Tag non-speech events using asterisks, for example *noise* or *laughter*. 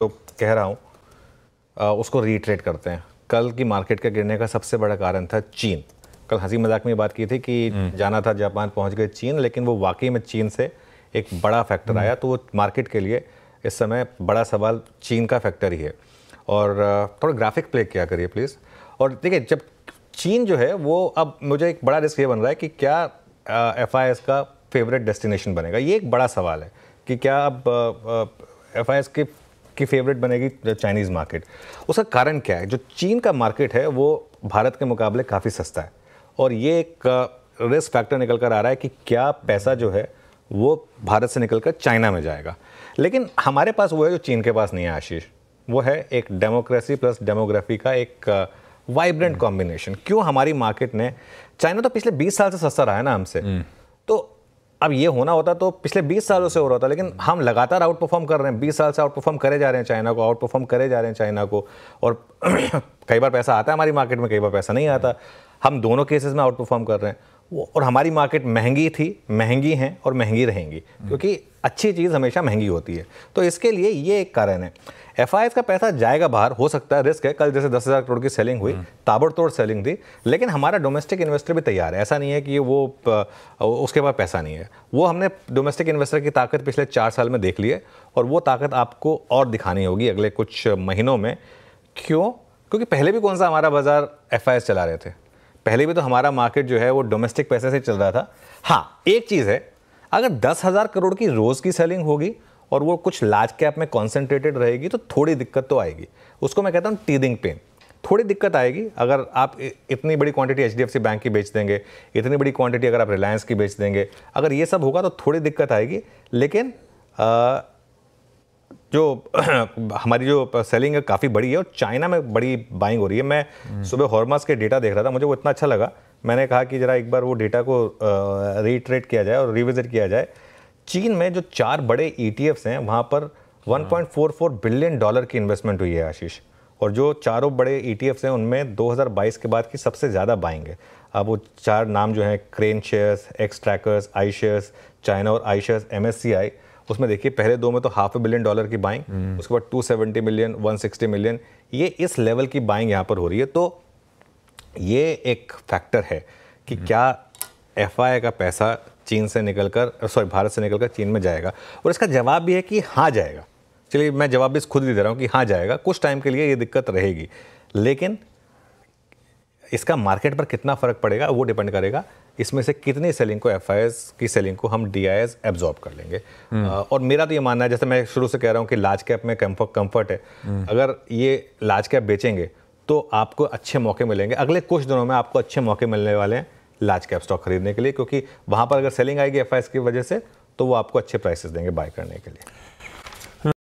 तो कह रहा हूँ उसको रीट्रेट करते हैं कल की मार्केट का गिरने का सबसे बड़ा कारण था चीन कल हंसी मजाक में बात की थी कि हम्म। जाना था जापान पहुँच गए चीन लेकिन वो वाकई में चीन से एक बड़ा फैक्टर आया हम्म। तो वो मार्केट के लिए इस समय बड़ा सवाल चीन का फैक्टर ही है और थोड़ा ग्राफिक प्ले किया करिए प्लीज़ और देखिए जब चीन जो है वो अब मुझे एक बड़ा रिस्क ये बन रहा है कि क्या एफ का फेवरेट डेस्टिनेशन बनेगा ये एक बड़ा सवाल है कि क्या अब एफ के की फेवरेट बनेगी चाइनीज़ मार्केट उसका कारण क्या है जो चीन का मार्केट है वो भारत के मुकाबले काफ़ी सस्ता है और ये एक रिस्क फैक्टर निकल कर आ रहा है कि क्या पैसा जो है वो भारत से निकल कर चाइना में जाएगा लेकिन हमारे पास वो है जो चीन के पास नहीं है आशीष वो है एक डेमोक्रेसी प्लस डेमोग्राफी का एक वाइब्रेंट uh, कॉम्बिनेशन हम्म। क्यों हमारी मार्केट ने चाइना तो पिछले 20 साल से सस्ता रहा है ना हमसे हम्म। अब ये होना होता तो पिछले 20 सालों से हो रहा था लेकिन हम लगातार आउट परफॉर्म कर रहे हैं 20 साल से आउट परफॉर्म करे जा रहे हैं चाइना को आउट परफॉर्म करे जा रहे हैं चाइना को और *clears throat* कई बार पैसा आता है हमारी मार्केट में कई बार पैसा नहीं आता हम दोनों केसेस में आउट परफॉर्म कर रहे हैं और हमारी मार्केट महंगी थी महंगी हैं और महंगी रहेंगी हम्म। क्योंकि अच्छी चीज़ हमेशा महंगी होती है तो इसके लिए ये एक कारण है एफ का पैसा जाएगा बाहर हो सकता है रिस्क है कल जैसे दस हज़ार करोड़ की सेलिंग हुई हम्म। ताबड़तोड़ सेलिंग थी लेकिन हमारा डोमेस्टिक इन्वेस्टर भी तैयार है ऐसा नहीं है कि वो उसके पास पैसा नहीं है वो हमने डोमेस्टिक इन्वेस्टर की ताकत पिछले चार साल में देख ली है और वो ताकत आपको और दिखानी होगी अगले कुछ महीनों में क्यों क्योंकि पहले भी कौन सा हमारा बाज़ार एफ चला रहे थे पहले भी तो हमारा मार्केट जो है वो डोमेस्टिक पैसे से चल रहा था हाँ एक चीज़ है अगर दस हज़ार करोड़ की रोज़ की सेलिंग होगी और वो कुछ लार्ज कैप में कॉन्सेंट्रेटेड रहेगी तो थोड़ी दिक्कत तो आएगी उसको मैं कहता हूँ टीदिंग पेन थोड़ी दिक्कत आएगी अगर आप इतनी बड़ी क्वांटिटी एच बैंक की बेच देंगे इतनी बड़ी क्वांटिटी अगर आप रिलायंस की बेच देंगे अगर ये सब होगा तो थोड़ी दिक्कत आएगी लेकिन जो *clears throat* हमारी जो सेलिंग है काफ़ी बड़ी है और चाइना में बड़ी बाइंग हो रही है मैं सुबह हॉर्मास के डेटा देख रहा था मुझे वो इतना अच्छा लगा मैंने कहा कि ज़रा एक बार वो डेटा को रीट्रेट किया जाए और रिविजिट किया जाए चीन में जो चार बड़े ई e हैं वहाँ पर 1.44 बिलियन डॉलर की इन्वेस्टमेंट हुई है आशीष और जो चारों बड़े ई e हैं उनमें 2022 के बाद की सबसे ज़्यादा बाइंग है अब वो चार नाम जो हैं KraneShares Xtrackers iShares China और आई शेयर्स एम उसमें देखिए पहले दो में तो हाफ ए बिलियन डॉलर की बाइंग हम्म। उसके बाद two seventy million one sixty million ये इस लेवल की बाइंग यहाँ पर हो रही है तो ये एक फैक्टर है कि हम्म। क्या एफ का पैसा चीन से निकल कर सॉरी भारत से निकल कर चीन में जाएगा और इसका जवाब भी है कि हाँ जाएगा चलिए मैं जवाब भी खुद भी दे रहा हूँ कि हाँ जाएगा कुछ टाइम के लिए ये दिक्कत रहेगी लेकिन इसका मार्केट पर कितना फ़र्क पड़ेगा वो डिपेंड करेगा इसमें से कितनी सेलिंग को एफ की सेलिंग को हम डी आई एब्जॉर्ब कर लेंगे हम्म। और मेरा तो ये मानना है जैसे मैं शुरू से कह रहा हूँ कि लार्ज कैप में कम्फर्ट कम्फर्ट है हम्म। अगर ये लार्ज कैप बेचेंगे तो आपको अच्छे मौके मिलेंगे अगले कुछ दिनों में आपको अच्छे मौके मिलने वाले हैं लार्ज कैप स्टॉक खरीदने के लिए क्योंकि वहाँ पर अगर सेलिंग आएगी एफ की वजह से तो वो आपको अच्छे प्राइसेस देंगे बाय करने के लिए